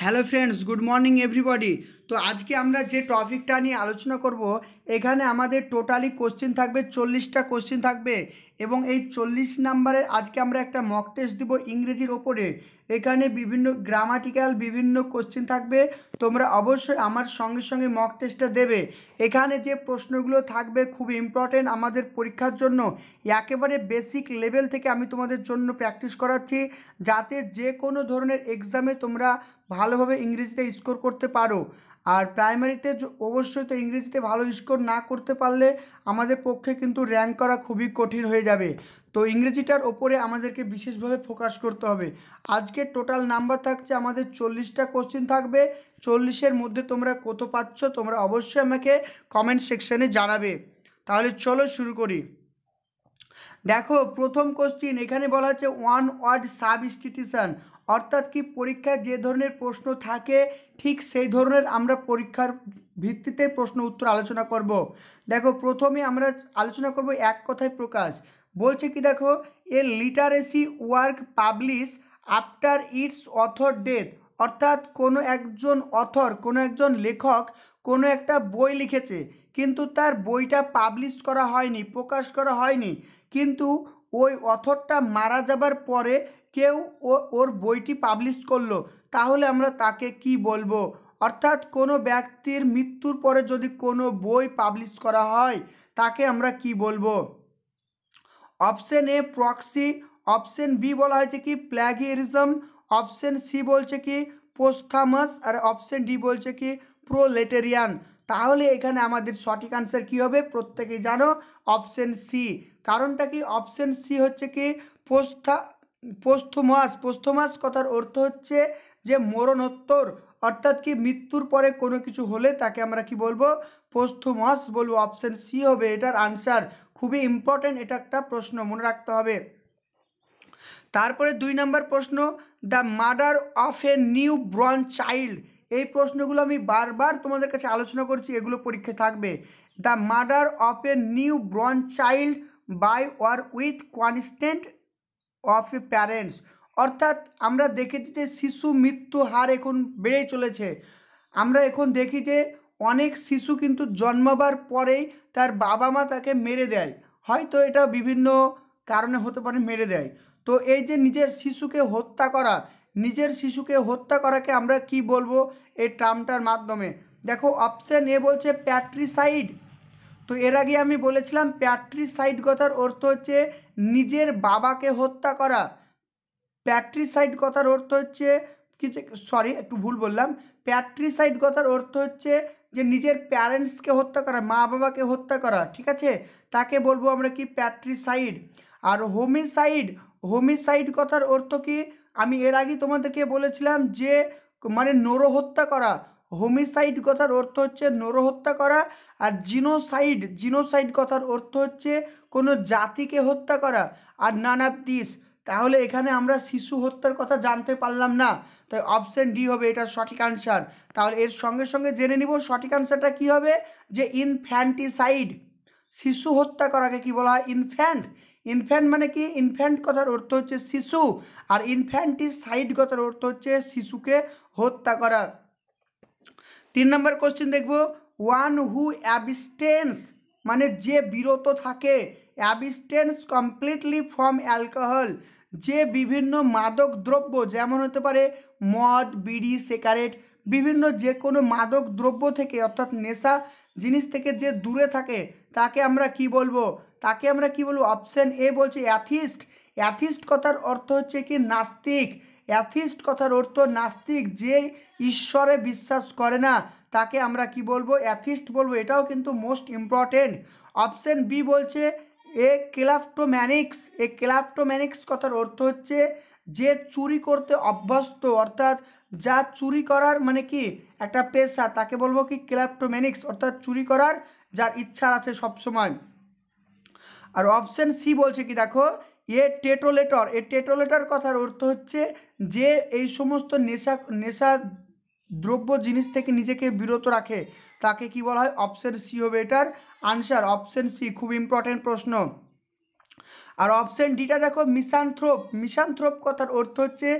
Hello friends good morning everybody তো আজকে আমরা যে টপিকটা নিয়ে আলোচনা করব এখানে আমাদের টোটালি কোশ্চেন থাকবে চল্লিশটা কোশ্চেন থাকবে এবং এই চল্লিশ নাম্বারের আজকে আমরা একটা মক টেস্ট দিব ইংরেজির ওপরে এখানে বিভিন্ন গ্রামাটিক্যাল বিভিন্ন কোশ্চেন থাকবে তোমরা অবশ্যই আমার সঙ্গে সঙ্গে মক টেস্টটা দেবে এখানে যে প্রশ্নগুলো থাকবে খুব ইম্পর্টেন্ট আমাদের পরীক্ষার জন্য একেবারে বেসিক লেভেল থেকে আমি তোমাদের জন্য প্র্যাকটিস করাচ্ছি যাতে যে কোনো ধরনের এক্সামে তোমরা ভালোভাবে ইংরেজিতে স্কোর করতে পারো আর প্রাইমারিতে অবশ্যই তো ইংরেজিতে ভালো স্কোর না করতে পারলে আমাদের পক্ষে কিন্তু র্যাঙ্ক করা খুবই কঠিন হয়ে যাবে তো ইংরেজিটার ওপরে আমাদেরকে বিশেষভাবে ফোকাস করতে হবে আজকে টোটাল নাম্বার থাকছে আমাদের চল্লিশটা কোশ্চিন থাকবে চল্লিশের মধ্যে তোমরা কত পাচ্ছ তোমরা অবশ্যই আমাকে কমেন্ট সেকশানে জানাবে তাহলে চলো শুরু করি দেখো প্রথম কোশ্চিন এখানে বলা হচ্ছে ওয়ান ওয়ার্ড সাব সাবস্টিটিউশন অর্থাৎ কি পরীক্ষায় যে ধরনের প্রশ্ন থাকে ঠিক সেই ধরনের আমরা পরীক্ষার ভিত্তিতে প্রশ্ন উত্তর আলোচনা করব। দেখো প্রথমে আমরা আলোচনা করব এক কথায় প্রকাশ বলছে কি দেখো a literacy work publish after its author death অর্থাৎ কোনো একজন অথর কোনো একজন লেখক কোনো একটা বই লিখেছে কিন্তু তার বইটা পাবলিশ করা হয়নি প্রকাশ করা হয়নি কিন্তু ওই অথরটা মারা যাবার পরে কেউ ওর বইটি পাবলিশ করলো তাহলে আমরা তাকে কি বলবো অর্থাৎ কোনো ব্যক্তির মৃত্যুর পরে যদি কোনো বই পাবলিশ করা হয় তাকে আমরা কি বলবো option A proxy option B বলা হয়েছে কি প্ল্যাগিয়ারিজম অপশন সি বলছে কি পোস্থামাস আর অপশন ডি বলছে কি প্রোলেটেরিয়ান তাহলে এখানে আমাদের সঠিক আনসার কি হবে প্রত্যেকেই জানো অপশন সি কারণটা কি অপশন সি হচ্ছে কি পোস্থা পোস্থমাস পোস্থমাস কথার অর্থ হচ্ছে যে মরণোত্তর অর্থাৎ কি মৃত্যুর পরে কোনো কিছু হলে তাকে আমরা কি বলবো মাস বলবো অপশান সি হবে এটার আনসার খুবই ইম্পর্টেন্ট এটা একটা প্রশ্ন মনে রাখতে হবে তারপরে দুই নম্বর প্রশ্ন the murder of a new born child এই প্রশ্নগুলো আমি বারবার তোমাদের কাছে আলোচনা করছি এগুলো পরীক্ষা থাকবে the murder of a new born child by war with constant of parents অর্থাৎ আমরা দেখেছি যে শিশু মৃত্যু হার এখন বেড়েই চলেছে আমরা এখন দেখি যে অনেক শিশু কিন্তু জন্মাবার পরেই তার বাবা মা তাকে মেরে দেয় হয়তো এটা বিভিন্ন কারণে হতে পারে মেরে দেয় তো এই যে নিজের শিশুকে হত্যা করা নিজের শিশুকে হত্যা করাকে আমরা কি বলবো এই ট্রামটার মাধ্যমে দেখো অপশান এ বলছে প্যাট্রিসাইড তো এর আগে আমি বলেছিলাম কথার অর্থ হচ্ছে নিজের বাবাকে হত্যা করা কথার অর্থ হচ্ছে কি সরি একটু ভুল বললাম কথার অর্থ হচ্ছে যে নিজের প্যারেন্টসকে হত্যা করা মা বাবাকে হত্যা করা ঠিক আছে তাকে বলবো আমরা কি প্যাট্রিসাইড আর হোমিসাইড হোমিসাইড কথার অর্থ কি আমি এর আগে তোমাদেরকে বলেছিলাম যে মানে নরহত্যা করা হোমিসাইড কথার অর্থ হচ্ছে নরহত্যা করা আর জিনোসাইড জিনোসাইড কথার অর্থ হচ্ছে কোনো জাতিকে হত্যা করা আর নানা দিস তাহলে এখানে আমরা শিশু হত্যার কথা জানতে পারলাম না তাই অপশান ডি হবে এটা সঠিক আনসার তাহলে এর সঙ্গে সঙ্গে জেনে নিব সঠিক আনসারটা কি হবে যে ইনফ্যান্টিসাইড শিশু হত্যা করাকে কি বলা হয় ইনফ্যান্ট ইনফ্যান্ট মানে কি ইনফ্যান্ট কথার অর্থ হচ্ছে শিশু আর ইনফ্যান্টিসাইড কথার অর্থ হচ্ছে শিশুকে হত্যা করা তিন নম্বর কোশ্চেন দেখব ওয়ান হু অ্যাবিস্টেন্স মানে যে বিরত থাকে অ্যাবিস্টেন্স কমপ্লিটলি ফ্রম অ্যালকোহল যে বিভিন্ন মাদক দ্রব্য যেমন হতে পারে মদ বিড়ি সিগারেট বিভিন্ন যে কোনো মাদক দ্রব্য থেকে অর্থাৎ নেশা জিনিস থেকে যে দূরে থাকে তাকে আমরা কি বলবো তাকে আমরা কি বলবো অপশন এ বলছে অ্যাথিস্ট অ্যাথিস্ট কথার অর্থ হচ্ছে কি নাস্তিক অ্যাথিস্ট কথার অর্থ নাস্তিক যে ঈশ্বরে বিশ্বাস করে না তাকে আমরা কি বলবো অ্যাথিস্ট বলবো এটাও কিন্তু মোস্ট ইম্পর্টেন্ট অপশন বি বলছে এ ক্লাফটোম্যানিক্স এ ক্লাফটোম্যানিক্স কথার অর্থ হচ্ছে যে চুরি করতে অভ্যস্ত অর্থাৎ যা চুরি করার মানে কি একটা পেশা তাকে বলবো কি ক্লাফটোম্যানিক্স অর্থাৎ চুরি করার যার ইচ্ছা আছে সবসময় আর অপশন সি বলছে কি দেখো এ টেটোলেটর এ টেটোলেটর কথার অর্থ হচ্ছে যে এই সমস্ত নেশা নেশা দ্রব্য জিনিস থেকে নিজেকে বিরত রাখে তাকে কি বলা হয় অপশন সি হবে এটার আনসার অপশন সি খুব ইম্পর্টেন্ট প্রশ্ন আর অপশন ডিটা দেখো মিসানথ্রোপ মিসানথ্রোপ কথার অর্থ হচ্ছে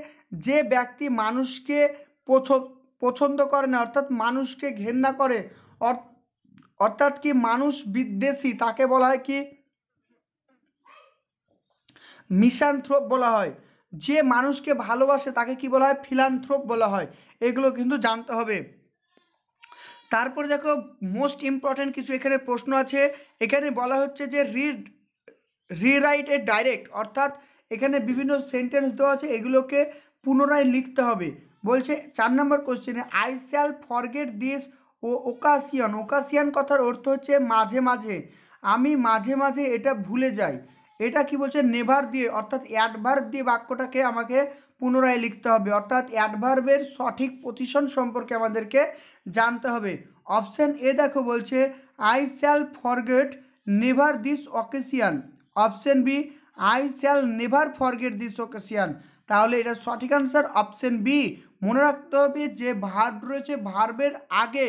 যে ব্যক্তি মানুষকে পছন্দ করে না অর্থাৎ মানুষকে ঘেন্না করে অর্থাৎ কি মানুষ বিদ্বেষী তাকে বলা হয় কি মিশানথ্রোপ বলা হয় যে মানুষকে ভালোবাসে তাকে কি বলা হয় ফিলান্থ্রোপ বলা হয় এগুলো কিন্তু জানতে হবে তারপরে দেখো মোস্ট ইম্পর্ট্যান্ট কিছু এখানে প্রশ্ন আছে এখানে বলা হচ্ছে যে রি রিরাইট এ ডাইরেক্ট অর্থাৎ এখানে বিভিন্ন সেন্টেন্স দেওয়া আছে এগুলোকে পুনরায় লিখতে হবে বলছে চার নম্বর কোশ্চেনে আই শ্যাল ফরগেট দিস ও ওকাসিয়ান ওকাসিয়ান কথার অর্থ হচ্ছে মাঝে মাঝে আমি মাঝে মাঝে এটা ভুলে যাই এটা কি বলছে নেভার দিয়ে অর্থাৎ অ্যাডভার্ব দিয়ে বাক্যটাকে আমাকে পুনরায় লিখতে হবে অর্থাৎ অ্যাডভার্বের সঠিক পজিশন সম্পর্কে আমাদেরকে জানতে হবে অপশান এ দেখো বলছে I shall forget never this occasion option B I shall never forget this occasion তাহলে এটা সঠিক আনসার অপশান বি মনে রাখতে হবে যে ভার্ব রয়েছে ভার্বের আগে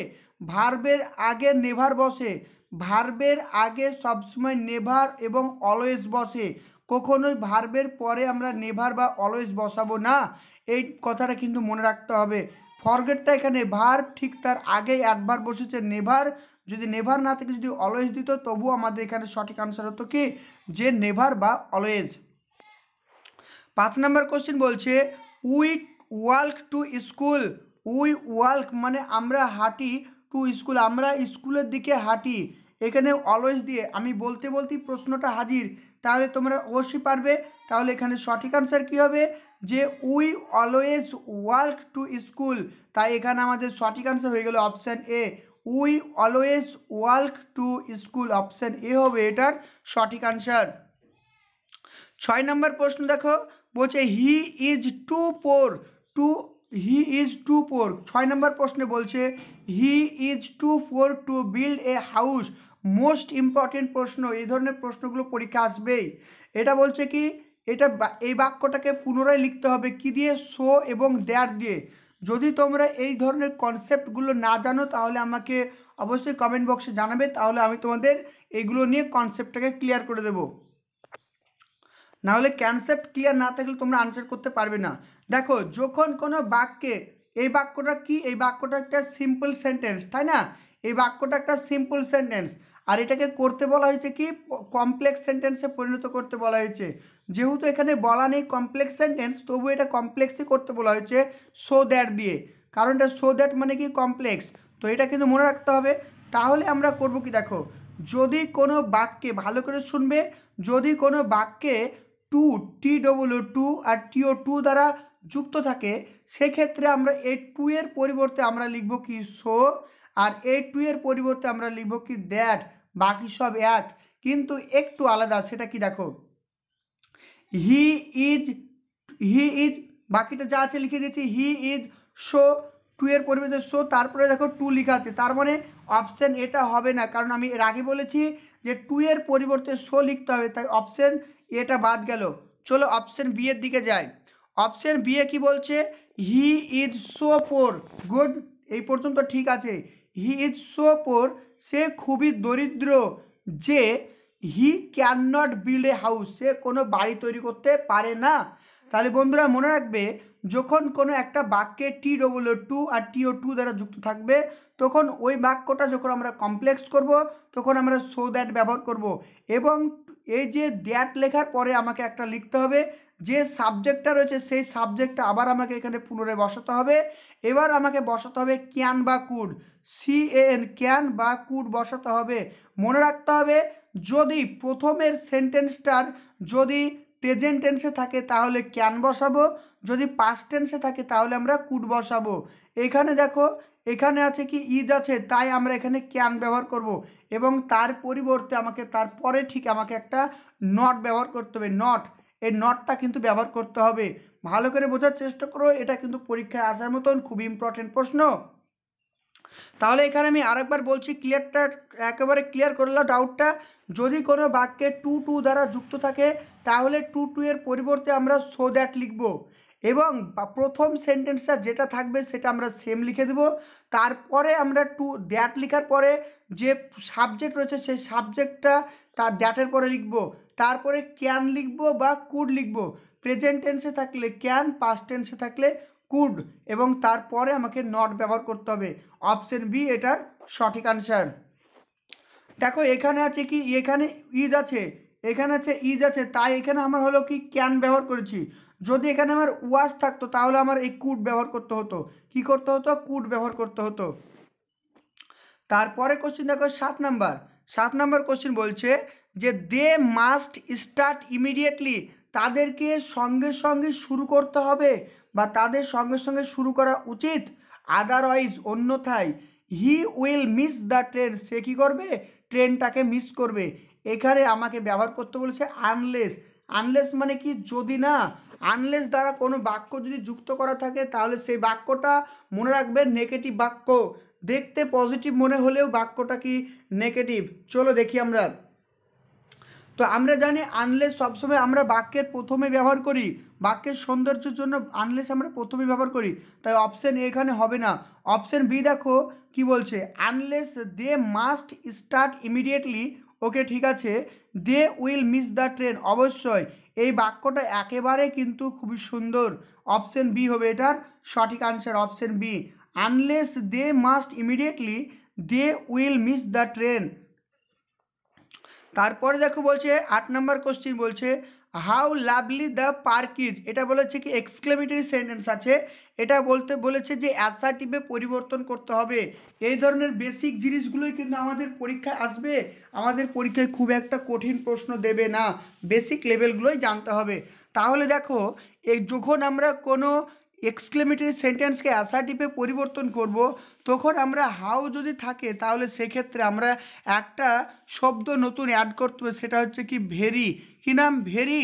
ভার্বের আগে নেভার বসে ভার্বের আগে সবসময় নেভার এবং অলওয়েজ বসে কখনোই ভার্বের পরে আমরা নেভার বা অলওয়েজ বসাবো না এই কথাটা কিন্তু মনে রাখতে হবে ফরগেটটা এখানে ভার ঠিক তার আগেই একবার বসেছে নেভার যদি নেভার না থেকে যদি অলওয়েজ দিত তবু আমাদের এখানে সঠিক আনসার হতো কি যে নেভার বা অলওয়েজ পাঁচ নম্বর কোশ্চেন বলছে we work to school we work মানে আমরা হাঁটি টু স্কুল আমরা স্কুলের দিকে হাঁটি এখানে অলওয়েজ দিয়ে আমি বলতে বলতেই প্রশ্নটা হাজির তাহলে তোমরা অবশ্যই পারবে তাহলে এখানে সঠিক আনসার কী হবে যে we always work to school তাই এখানে আমাদের সঠিক আনসার হয়ে গেল option A we always work to school option A হবে এটার সঠিক আনসার ছয় নম্বর প্রশ্ন দেখো বলছে he is too poor to he is too poor ছয় নম্বর প্রশ্নে বলছে he is too poor to build a house most important প্রশ্ন এই ধরনের প্রশ্নগুলো পরীক্ষা আসবেই এটা বলছে কি এটা এই বাক্যটাকে পুনরায় লিখতে হবে কি দিয়ে শো এবং দেয়ার দিয়ে যদি তোমরা এই ধরনের কনসেপ্টগুলো না জানো তাহলে আমাকে অবশ্যই কমেন্ট বক্সে জানাবে তাহলে আমি তোমাদের এগুলো নিয়ে কনসেপ্টটাকে ক্লিয়ার করে দেবো নাহলে ক্যানসেপ্ট ক্লিয়ার না থাকলে তোমরা আনসার করতে পারবে না দেখো যখন কোনো বাক্যে এই বাক্যটা কি এই বাক্যটা একটা সিম্পল সেন্টেন্স তাই না এই বাক্যটা একটা সিম্পল সেন্টেন্স আর এটাকে করতে বলা হয়েছে কি কমপ্লেক্স সেন্টেন্সে পরিণত করতে বলা হয়েছে যেহেতু এখানে বলা নেই কমপ্লেক্স সেন্টেন্স তবু এটা কমপ্লেক্সই করতে বলা হয়েছে সো দ্যাট দিয়ে কারণ এটা সো দ্যাট মানে কি কমপ্লেক্স তো এটা কিন্তু মনে রাখতে হবে তাহলে আমরা করব কি দেখো যদি কোনো বাক্যে ভালো করে শুনবে যদি কোনো বাক্যে টু টি ডব্লিউ টু আর টিও টু দ্বারা যুক্ত থাকে সেক্ষেত্রে আমরা এ টু এর পরিবর্তে আমরা লিখব কি সো আর এ টু এর পরিবর্তে আমরা লিখব কি দ্যাট বাকি সব এক কিন্তু একটু আলাদা সেটা কি দেখো হি ইজ হি ইজ বাকিটা যা আছে লিখে দিয়েছি হি ইজ শো টু এর পরিবর্তে শো তারপরে দেখো টু লেখা আছে তার মানে অপশান এটা হবে না কারণ আমি এর আগে বলেছি যে টু এর পরিবর্তে শো লিখতে হবে তাই অপশান এটা বাদ গেল চলো অপশন বি এর দিকে যাই অপশন বি এ কী বলছে he is so poor good এই পর্যন্ত ঠিক আছে হি ইজ সো পোর সে খুবই দরিদ্র যে he can not build a house সে কোনো বাড়ি তৈরি করতে পারে না তাহলে বন্ধুরা মনে রাখবে যখন কোনো একটা বাক্যে টি ডবল টু আর টিও টু দ্বারা যুক্ত থাকবে তখন ওই বাক্যটা যখন আমরা কমপ্লেক্স করব তখন আমরা সো দ্যাট ব্যবহার করব এবং এই যে দ্যাট লেখার পরে আমাকে একটা লিখতে হবে যে সাবজেক্টটা রয়েছে সেই সাবজেক্টটা আবার আমাকে এখানে পুনরায় বসাতে হবে এবার আমাকে বসাতে হবে ক্যান বা কুড সি এন ক্যান বা কুড বসাতে হবে মনে রাখতে হবে যদি প্রথমের সেন্টেন্সটার যদি প্রেজেন্ট টেন্সে থাকে তাহলে ক্যান বসাবো যদি পাস্ট টেন্সে থাকে তাহলে আমরা কুড বসাবো এখানে দেখো এখানে আছে কি ইজ আছে তাই আমরা এখানে ক্যান ব্যবহার করব এবং তার পরিবর্তে আমাকে তারপরে ঠিক আমাকে একটা নট ব্যবহার করতে হবে নট এই নটটা কিন্তু ব্যবহার করতে হবে ভালো করে বোঝার চেষ্টা করো এটা কিন্তু পরীক্ষায় আসার মতন খুব ইম্পর্টেন্ট প্রশ্ন তাহলে এখানে আমি আরেকবার বলছি ক্লিয়ারটা একেবারে ক্লিয়ার করলো ডাউটটা যদি কোনো বাক্যে টু টু দ্বারা যুক্ত থাকে তাহলে টু টু এর পরিবর্তে আমরা সো দ্যাট লিখবো এবং প্রথম সেন্টেন্সটা যেটা থাকবে সেটা আমরা সেম লিখে দেব তারপরে আমরা টু দ্যাট লেখার পরে যে সাবজেক্ট রয়েছে সেই সাবজেক্টটা তার দ্যাটের পরে লিখব তারপরে ক্যান লিখব বা কুড লিখব প্রেজেন্ট টেন্সে থাকলে ক্যান পাস্ট টেন্সে থাকলে কুড এবং তারপরে আমাকে নট ব্যবহার করতে হবে অপশন বি এটার সঠিক আনসার দেখো এখানে আছে কি এখানে ইদ আছে এখানে আছে ইজ আছে তাই এখানে আমার হলো কি ক্যান ব্যবহার করেছি যদি এখানে আমার ওয়াজ থাকতো তাহলে আমার এই কুড ব্যবহার করতে হতো কি করতে হতো কুড ব্যবহার করতে হতো তারপরে কোশ্চেন দেখো সাত নাম্বার সাত নাম্বার কোশ্চেন বলছে যে দে মাস্ট স্টার্ট ইমিডিয়েটলি তাদেরকে সঙ্গে সঙ্গে শুরু করতে হবে বা তাদের সঙ্গে সঙ্গে শুরু করা উচিত আদারওয়াইজ অন্যথায় he will miss the train সে কী করবে ট্রেনটাকে মিস করবে এখানে আমাকে ব্যবহার করতে বলেছে আনলেস আনলেস মানে কি যদি না আনলেস দ্বারা কোনো বাক্য যদি যুক্ত করা থাকে তাহলে সেই বাক্যটা মনে রাখবে নেগেটিভ বাক্য দেখতে পজিটিভ মনে হলেও বাক্যটা কি নেগেটিভ চলো দেখি আমরা তো আমরা জানি আনলেস সবসময় আমরা বাক্যের প্রথমে ব্যবহার করি বাক্যের সৌন্দর্যের জন্য আনলেস আমরা প্রথমে ব্যবহার করি তাই অপশান এখানে হবে না অপশান বি দেখো কি বলছে unless they must start immediately okay ঠিক আছে they will miss the train অবশ্যই এই বাক্যটা একেবারে কিন্তু খুবই সুন্দর অপশান বি হবে এটার সঠিক answer option B unless they must immediately they will miss the train তারপরে দেখো বলছে আট নম্বর কোশ্চিন বলছে how lovely the park is এটা বলেছে কি এক্সক্লেমেটারি সেন্টেন্স আছে এটা বলতে বলেছে যে অ্যাসার্টিভে পরিবর্তন করতে হবে এই ধরনের বেসিক জিনিসগুলোই কিন্তু আমাদের পরীক্ষায় আসবে আমাদের পরীক্ষায় খুব একটা কঠিন প্রশ্ন দেবে না বেসিক লেভেলগুলোই জানতে হবে তাহলে দেখো এই যখন আমরা কোনো এক্সক্লেমেটারি সেন্টেন্সকে অ্যাসার্টিভে পরিবর্তন করব তখন আমরা হাউ যদি থাকে তাহলে সেক্ষেত্রে আমরা একটা শব্দ নতুন অ্যাড করতে হবে সেটা হচ্ছে কি ভেরি কি নাম ভেরি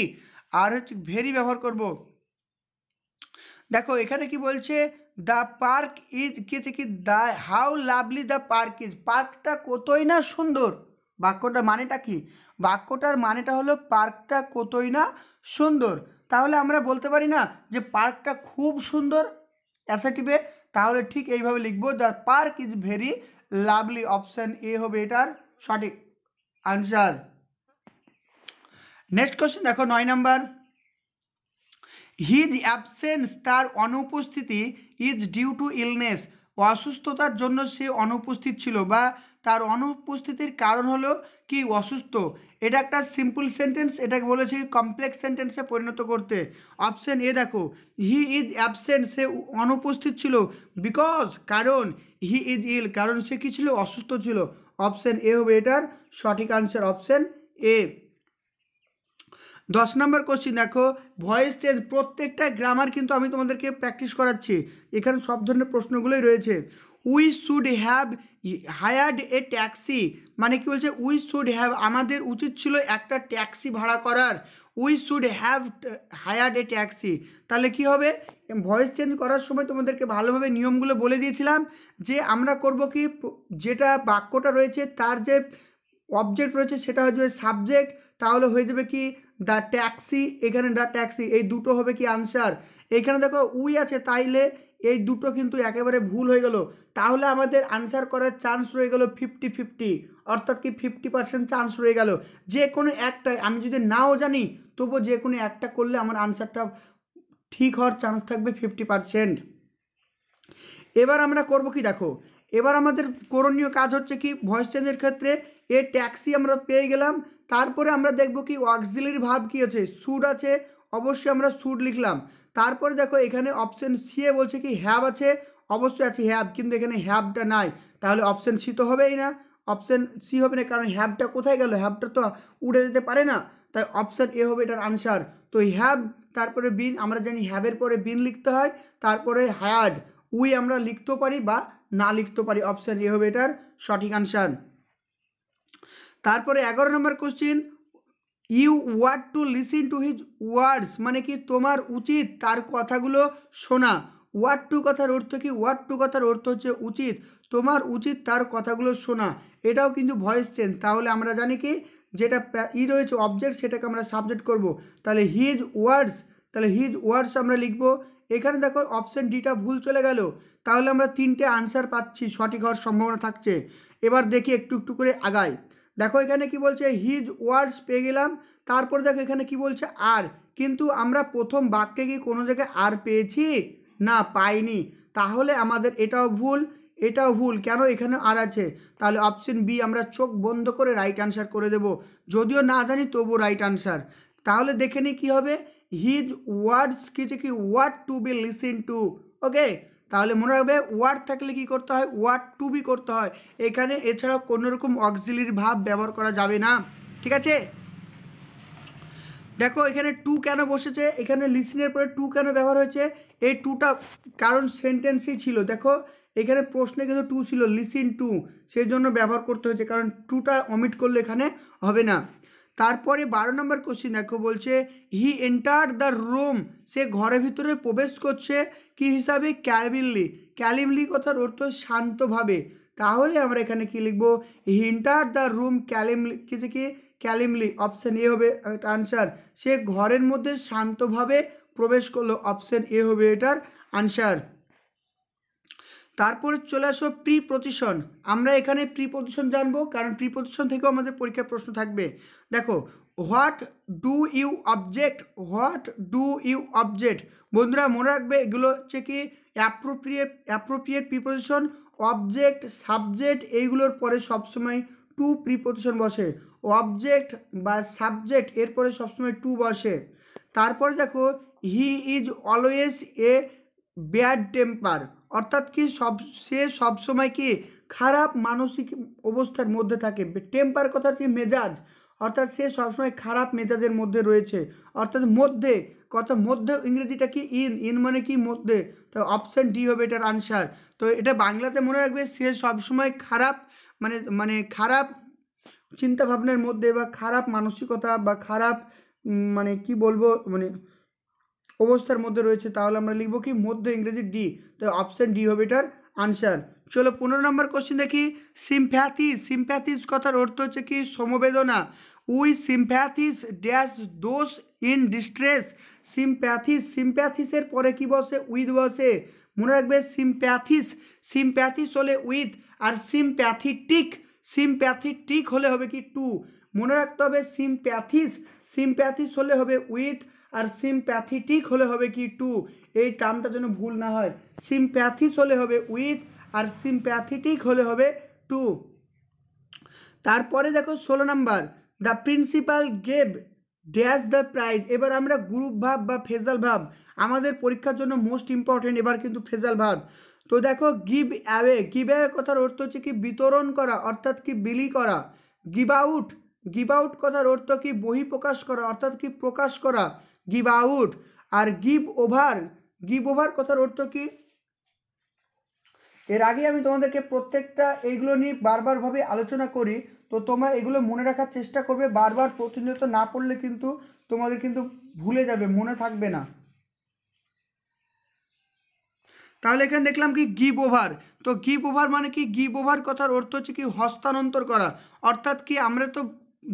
আর হচ্ছে ভেরি ব্যবহার করব দেখো এখানে কি বলছে দ্য পার্ক ইজ কি হচ্ছে কি the how lovely the park is পার্কটা কতই না সুন্দর বাক্যটার মানেটা কি বাক্যটার মানেটা হলো পার্কটা কতই না সুন্দর তাহলে আমরা বলতে পারি না যে পার্কটা খুব সুন্দর অ্যাসেটিভে তাহলে ঠিক এইভাবে লিখব the park is very lovely option A হবে এটার সঠিক আনসার নেক্সট কোয়েশ্চেন দেখো নয় নাম্বার হিজ অ্যাবসেন্স তার অনুপস্থিতি ইজ ডিউ টু ইলনেস অসুস্থতার জন্য সে অনুপস্থিত ছিল বা তার অনুপস্থিতির কারণ হলো কি অসুস্থ এটা একটা সিম্পল সেন্টেন্স এটাকে বলেছি কমপ্লেক্স সেন্টেন্সে পরিণত করতে অপশন এ দেখো হি ইজ অ্যাবসেন্ট সে অনুপস্থিত ছিল বিকজ কারণ হি ইজ ইল কারণ সে কী ছিল অসুস্থ ছিল অপশান এ হবে এটার সঠিক আনসার অপশান এ দশ নম্বর কোশ্চিন দেখো ভয়েস চেঞ্জ প্রত্যেকটা গ্রামার কিন্তু আমি তোমাদেরকে প্র্যাকটিস করাচ্ছি এখানে সব ধরনের প্রশ্নগুলোই রয়েছে we should have hired a taxi মানে কি বলছে উই শুড হ্যাভ আমাদের উচিত ছিল একটা ট্যাক্সি ভাড়া করার we should have hired a taxi তাহলে কি হবে ভয়েস চেঞ্জ করার সময় তোমাদেরকে ভালোভাবে নিয়মগুলো বলে দিয়েছিলাম যে আমরা করব কি যেটা বাক্যটা রয়েছে তার যে অবজেক্ট রয়েছে সেটা হয়ে যাবে সাবজেক্ট তাহলে হয়ে যাবে কি দ্য ট্যাক্সি এখানে দ্য ট্যাক্সি এই দুটো হবে কি আনসার এখানে দেখো উই আছে তাইলে এই দুটো কিন্তু একেবারে ভুল হয়ে গেল তাহলে আমাদের আনসার করার চান্স রয়ে গেল ফিফটি ফিফটি অর্থাৎ কি ফিফটি পার্সেন্ট চান্স রয়ে গেল যে কোনো একটাই আমি যদি নাও জানি তবু যে কোনো একটা করলে আমার আনসারটা ঠিক হওয়ার চান্স থাকবে ফিফটি পার্সেন্ট এবার আমরা করব কি দেখো এবার আমাদের করণীয় কাজ হচ্ছে কি ভয়েস চেঞ্জের ক্ষেত্রে এ ট্যাক্সি আমরা পেয়ে গেলাম তারপরে আমরা দেখব কি অক্সিলির ভাব কি আছে সুড আছে অবশ্যই আমরা সুড লিখলাম তারপরে দেখো এখানে অপশন সি এ বলছে কি হ্যাব আছে অবশ্যই আছে হ্যাব কিন্তু এখানে হ্যাবটা নাই তাহলে অপশন সি তো হবেই না অপশন সি হবে না কারণ হ্যাবটা কোথায় গেল হ্যাবটা তো উড়ে যেতে পারে না তাই অপশন এ হবে এটার আনসার তো হ্যাব তারপরে বিন আমরা জানি হ্যাবের পরে বিন লিখতে হয় তারপরে হায়ার্ড উই আমরা লিখতেও পারি বা না লিখতে পারি অপশান এ হবে এটার সঠিক আনসার তারপরে এগারো নম্বর question you want to listen to his words মানে কি তোমার উচিত তার কথাগুলো শোনা ওয়াট টু কথার অর্থ কি ওয়াট টু কথার অর্থ হচ্ছে উচিত তোমার উচিত তার কথাগুলো শোনা এটাও কিন্তু ভয়েস চেঞ্জ তাহলে আমরা জানি কি যেটা ই রয়েছে অবজেক্ট সেটাকে আমরা সাবজেক্ট করব তাহলে হিজ ওয়ার্ডস তাহলে হিজ ওয়ার্ডস আমরা লিখব এখানে দেখো অপশান ডিটা ভুল চলে গেল তাহলে আমরা তিনটে আনসার পাচ্ছি সঠিক হওয়ার সম্ভাবনা থাকছে এবার দেখি একটু একটু করে আগায় দেখো এখানে কি বলছে হিজ ওয়ার্ডস পেয়ে গেলাম তারপর দেখো এখানে কি বলছে আর কিন্তু আমরা প্রথম বাক্যে কি কোনো জায়গায় আর পেয়েছি না পাইনি তাহলে আমাদের এটাও ভুল এটাও ভুল কেন এখানে আর আছে তাহলে অপশন বি আমরা চোখ বন্ধ করে রাইট আনসার করে দেব যদিও না জানি তবু রাইট আনসার তাহলে দেখে নিই কী হবে হিজ ওয়ার্ডস কিছু কি word to be listen to okay তাহলে মনে রাখবে ওয়ার্ড থাকলে কি করতে হয় ওয়ার্ড টু বি করতে হয় এখানে এছাড়াও কোনোরকম অক্সিলির ভাব ব্যবহার করা যাবে না ঠিক আছে দেখো এখানে টু কেন বসেছে এখানে লিসিনের পরে টু কেন ব্যবহার হয়েছে এই টুটা কারণ সেন্টেন্সই ছিল দেখো এখানে প্রশ্নে কিন্তু টু ছিল লিসিন টু সেই জন্য ব্যবহার করতে হয়েছে কারণ টুটা অমিট করলে এখানে হবে না তারপরে বারো নম্বর কোশ্চিন দেখো বলছে হি এন্টার দ্য রুম সে ঘরের ভিতরে প্রবেশ করছে কি হিসাবে ক্যালিবলি ক্যালিবলি কথার অর্থ শান্তভাবে তাহলে আমরা এখানে কি লিখব হিন্টার দ্য রুম ক্যালিমলি কিছু কি ক্যালিমলি অপশান এ হবে আনসার সে ঘরের মধ্যে শান্তভাবে প্রবেশ করলো অপশান এ হবে এটার আনসার তারপরে চলে আসো প্রি প্রতিশন আমরা এখানে প্রি প্রতিশন জানবো কারণ প্রি প্রতিশন থেকেও আমাদের পরীক্ষার প্রশ্ন থাকবে দেখো what do you object what do you object বন্ধুরা মনে রাখবে এগুলো হচ্ছে কি appropriate appropriate preposition object subject এইগুলোর পরে সবসময় টু প্রিপোজিশন বসে অবজেক্ট বা সাবজেক্ট এরপরে সবসময় টু বসে তারপর দেখো he is always a bad temper অর্থাৎ কি সব সে সবসময় কি খারাপ মানসিক অবস্থার মধ্যে থাকে টেম্পার কথা হচ্ছে মেজাজ অর্থাৎ সে সবসময় খারাপ মেজাজের মধ্যে রয়েছে অর্থাৎ মধ্যে কত মধ্যে ইংরেজিটা কি ইন ইন মানে কি মধ্যে তো অপশান ডি হবে এটার আনসার তো এটা বাংলাতে মনে রাখবে সে সবসময় খারাপ মানে মানে খারাপ চিন্তাভাবনার মধ্যে বা খারাপ মানসিকতা বা খারাপ মানে কি বলবো মানে অবস্থার মধ্যে রয়েছে তাহলে আমরা লিখবো কি মধ্যে ইংরেজি ডি তো অপশান ডি হবে এটার আনসার চলো পনেরো নম্বর কোশ্চেন দেখি সিম্প্যাথিস সিম্প্যাথিস কথার অর্থ হচ্ছে কি সমবেদনা we sympathise dash those in distress sympathise সিম্প্যাথিসের পরে কি বসে উইথ বসে মনে রাখবে সিম্প্যাথিস সিম্প্যাথিস হলে উইথ আর সিম্প্যাথিটিক সিম্প্যাথিটিক হলে হবে কি টু মনে রাখতে হবে সিম্প্যাথিস সিম্প্যাথিস হলে হবে উইথ আর সিম্প্যাথিটিক হলে হবে কি টু এই টার্মটা যেন ভুল না হয় সিম্প্যাথিস হলে হবে উইথ আর সিম্প্যাথিটিক হলে হবে টু তারপরে দেখো ষোলো number the principal gave dash the prize এবার আমরা গ্রুপ ভাব বা ফেজাল ভাব আমাদের পরীক্ষার জন্য মোস্ট ইম্পর্টেন্ট এবার কিন্তু ফেজাল ভাব তো দেখো গিভ অ্যাওয়ে গিভ অ্যাওয়ে কথার অর্থ হচ্ছে কি বিতরণ করা অর্থাৎ কি বিলি করা গিভ আউট গিভ আউট কথার অর্থ কি বহি প্রকাশ করা অর্থাৎ কি প্রকাশ করা গিভ আউট আর গিভ ওভার গিভ ওভার কথার অর্থ কি এর আগে আমি তোমাদেরকে প্রত্যেকটা এইগুলো নিয়ে বারবারভাবে আলোচনা করি তো তোমরা এগুলো মনে রাখার চেষ্টা করবে বারবার প্রতিনিয়ত না পড়লে কিন্তু তোমাদের কিন্তু ভুলে যাবে মনে থাকবে না তাহলে এখানে দেখলাম কি গিভ ওভার তো গিভ ওভার মানে কি গিভ ওভার কথার অর্থ হচ্ছে কি হস্তান্তর করা অর্থাৎ কি আমরা তো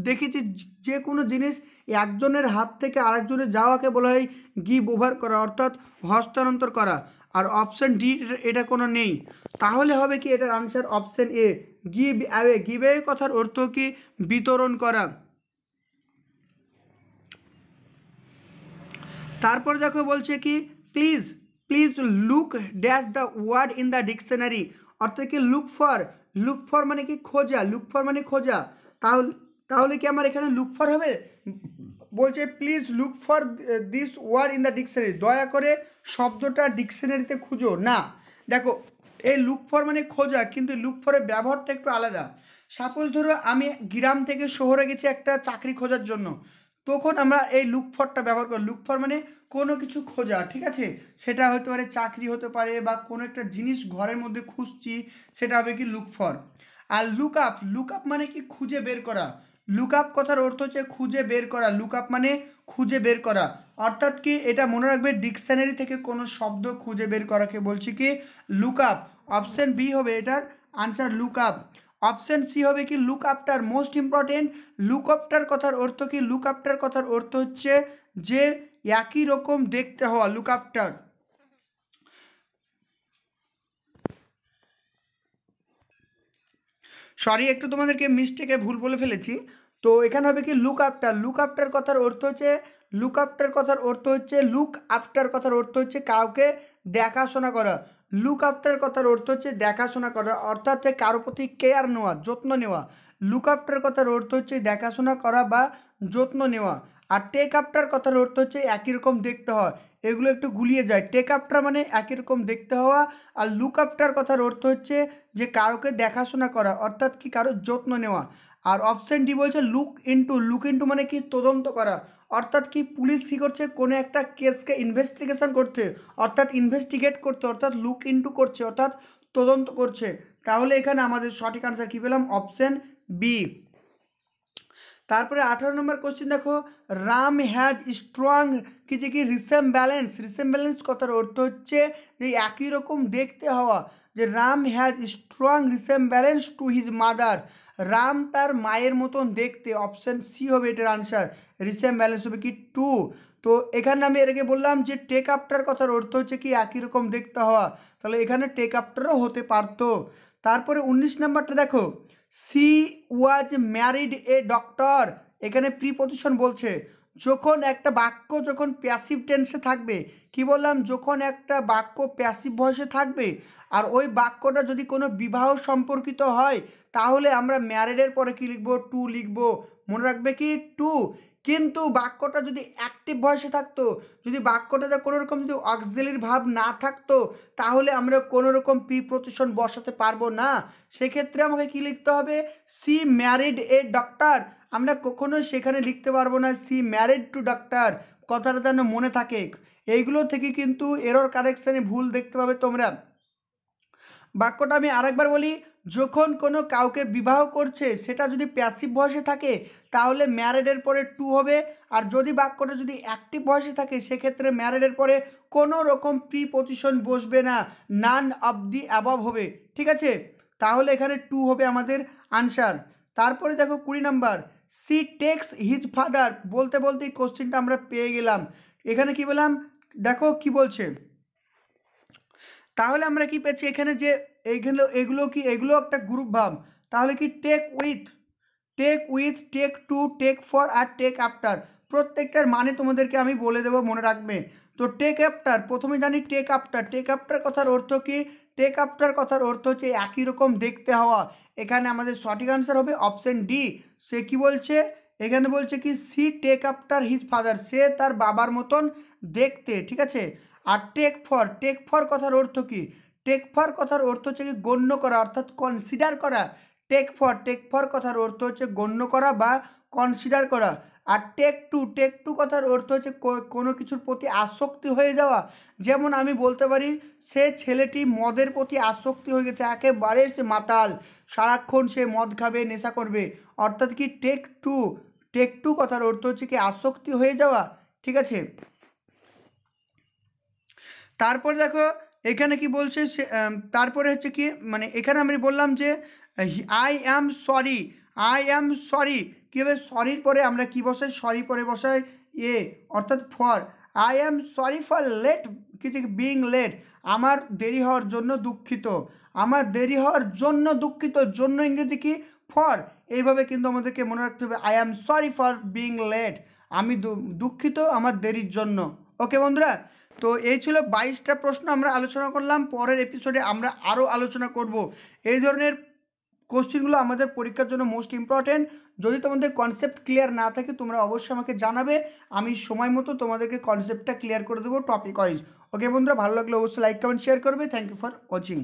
দেখেছি যে কোনো জিনিস একজনের হাত থেকে আরেকজনের যাওয়াকে বলা হয় গিভ ওভার করা অর্থাৎ হস্তান্তর করা আর অপশান ডি এটা কোনো নেই তাহলে হবে কি এটার answer option A give away give away কথার অর্থ কি বিতরণ করা তারপর দেখো বলছে কি please please look dash the word in the dictionary অর্থাৎ কি লুক ফর লুক ফর মানে কি খোঁজা লুক ফর মানে খোঁজা তাহলে তাহলে কি আমার এখানে লুক ফর হবে বলছে please look for this word in the dictionary দয়া করে শব্দটা ডিকশনারিতে খুঁজো না দেখো এই লুক ফর মানে খোঁজা কিন্তু লুক ফরের ব্যবহারটা একটু আলাদা সাপোজ ধরো আমি গ্রাম থেকে শহরে গেছি একটা চাকরি খোঁজার জন্য তখন আমরা এই লুক ফরটা ব্যবহার করি লুক ফর মানে কোনো কিছু খোঁজা ঠিক আছে সেটা হতে পারে চাকরি হতে পারে বা কোনো একটা জিনিস ঘরের মধ্যে খুঁজছি সেটা হবে কি লুক ফর আর লুক আপ লুক আপ মানে কি খুঁজে বের করা লুক আপ কথার অর্থ হচ্ছে খুঁজে বের করা লুক আপ মানে খুঁজে বের করা অর্থাৎ কি এটা মনে রাখবে ডিকশনারি থেকে কোনো শব্দ খুঁজে বের করাকে বলছি কি লুক আপ অপশান বি হবে এটার answer look up option C হবে কি look after most important look after কথার অর্থ কি লুক আপটার কথার অর্থ হচ্ছে যে একই রকম দেখতে হওয়া লুক আপটার সরি একটু তোমাদেরকে মিস্টেকে ভুল বলে ফেলেছি তো এখানে হবে কি লুক আফটার লুক আফটার কথার অর্থ হচ্ছে লুক আফটার কথার অর্থ হচ্ছে লুক আফটার কথার অর্থ হচ্ছে কাউকে দেখাশোনা করা লুক আফটার কথার অর্থ হচ্ছে দেখাশোনা করা অর্থাৎ কারো প্রতি কেয়ার নেওয়া যত্ন নেওয়া লুক আফটার কথার অর্থ হচ্ছে দেখাশোনা করা বা যত্ন নেওয়া আর টেক আফটার কথার অর্থ হচ্ছে একই রকম দেখতে হয় এগুলো একটু গুলিয়ে যায় টেক আপটা মানে একই রকম দেখতে হওয়া আর লুক আপটার কথার অর্থ হচ্ছে যে কারোকে দেখাশোনা করা অর্থাৎ কি কারোর যত্ন নেওয়া আর অপশান ডি বলছে লুক ইন্টু লুক ইন্টু মানে কি তদন্ত করা অর্থাৎ কি পুলিশ কী করছে কোনো একটা কেসকে ইনভেস্টিগেশন করছে অর্থাৎ ইনভেস্টিগেট করছে অর্থাৎ লুক ইনটু করছে অর্থাৎ তদন্ত করছে তাহলে এখানে আমাদের সঠিক আনসার কী পেলাম অপশান বি তারপরে আঠারো নম্বর কোশ্চেন দেখো রাম হ্যাজ স্ট্রং কিছু কি রিসেম ব্যালেন্স রিসেম ব্যালেন্স কথার অর্থ হচ্ছে যে একই রকম দেখতে হওয়া যে Ram has strong resemblance to his mother Ram তার মায়ের মতন দেখতে অপশান সি হবে এটার আনসার রিসেম ব্যালেন্স হবে কি টু তো এখানে আমি এর আগে বললাম যে টেক আপটার কথার অর্থ হচ্ছে কি একই রকম দেখতে হওয়া তাহলে এখানে টেক আপটারও হতে পারতো তারপরে উনিশ নাম্বারটা দেখো she was married a doctor এখানে প্রিপজিশন বলছে যখন একটা বাক্য যখন প্যাসিভ টেন্সে থাকবে কি বললাম যখন একটা বাক্য প্যাসিভ ভয়েসে থাকবে আর ওই বাক্যটা যদি কোনো বিবাহ সম্পর্কিত হয় তাহলে আমরা ম্যারিডের পরে কি লিখব টু লিখব মনে রাখবে কি টু কিন্তু বাক্যটা যদি অ্যাক্টিভ ভয়েসে থাকতো যদি বাক্যটাতে কোনো রকম যদি অক্সিলির ভাব না থাকতো তাহলে আমরা কোনো রকম পি প্রতিষ্ঠান বসাতে পারবো না সেক্ষেত্রে আমাকে কি লিখতে হবে সি ম্যারিড এ ডক্টর আমরা কখনোই সেখানে লিখতে পারবো না সি ম্যারিড টু ডক্টর কথাটা যেন মনে থাকে এইগুলো থেকে কিন্তু এরর কারেকশানে ভুল দেখতে পাবে তোমরা বাক্যটা আমি আরেকবার বলি যখন কোনো কাউকে বিবাহ করছে সেটা যদি প্যাসিভ ভয়েসে থাকে তাহলে ম্যারেডের পরে টু হবে আর যদি বাক্যটা যদি অ্যাক্টিভ ভয়েসে থাকে সেক্ষেত্রে ম্যারেডের পরে কোনো রকম প্রিপোজিশন বসবে না নান অব দি অ্যাবভ হবে ঠিক আছে তাহলে এখানে টু হবে আমাদের আনসার তারপরে দেখো কুড়ি number she takes his father বলতে বলতেই কোশ্চেনটা আমরা পেয়ে গেলাম এখানে কি বললাম দেখো কি বলছে তাহলে আমরা কি পেয়েছি এখানে যে এইগুলো এগুলো কি এগুলো একটা গ্রুপ ভাব তাহলে কি take with take with take to take for আর টেক আফটার প্রত্যেকটার মানে তোমাদেরকে আমি বলে দেবো মনে রাখবে তো টেক আফটার প্রথমে জানি টেক আফটার টেক আফটার কথার অর্থ কি টেক আফটার কথার অর্থ হচ্ছে একই রকম দেখতে হওয়া এখানে আমাদের সঠিক আনসার হবে অপশন ডি সে কি বলছে এখানে বলছে কি she take after his father সে তার বাবার মতন দেখতে ঠিক আছে আর টেক ফর টেক ফর কথার অর্থ কী টেক ফর কথার অর্থ হচ্ছে কি গণ্য করা অর্থাৎ কনসিডার করা টেক ফর টেক ফর কথার অর্থ হচ্ছে গণ্য করা বা কনসিডার করা আর টেক টু টেক টু কথার অর্থ হচ্ছে কোনো কিছুর প্রতি আসক্তি হয়ে যাওয়া যেমন আমি বলতে পারি সে ছেলেটি মদের প্রতি আসক্তি হয়ে গেছে একেবারে সে মাতাল সারাক্ষণ সে মদ খাবে নেশা করবে অর্থাৎ কি টেক টু টেক টু কথার অর্থ হচ্ছে কি আসক্তি হয়ে যাওয়া ঠিক আছে তারপর দেখো এখানে কি বলছে তারপরে হচ্ছে কি মানে এখানে আমি বললাম যে I am sorry I am sorry কীভাবে হবে সরির পরে আমরা কি বসাই সরি পরে বসাই এ অর্থাৎ for I am sorry for late কিছু বিং লেট আমার দেরি হওয়ার জন্য দুঃখিত আমার দেরি হওয়ার জন্য দুঃখিত জন্য ইংরেজি কি ফর এইভাবে কিন্তু আমাদেরকে মনে রাখতে হবে I am sorry for being late আমি দুঃখিত আমার দেরির জন্য ওকে বন্ধুরা তো এই ছিল বাইশটা প্রশ্ন আমরা আলোচনা করলাম পরের এপিসোডে আমরা আরও আলোচনা করব এই ধরনের কোশ্চেনগুলো আমাদের পরীক্ষার জন্য মোস্ট ইম্পর্ট্যান্ট যদি তোমাদের কনসেপ্ট ক্লিয়ার না থাকে তোমরা অবশ্যই আমাকে জানাবে আমি সময় মতো তোমাদেরকে কনসেপ্টটা ক্লিয়ার করে দেবো টপিক ওয়াইজ ওকে বন্ধুরা ভালো লাগলে অবশ্যই লাইক কমেন্ট শেয়ার করবে থ্যাংক ইউ ফর ওয়াচিং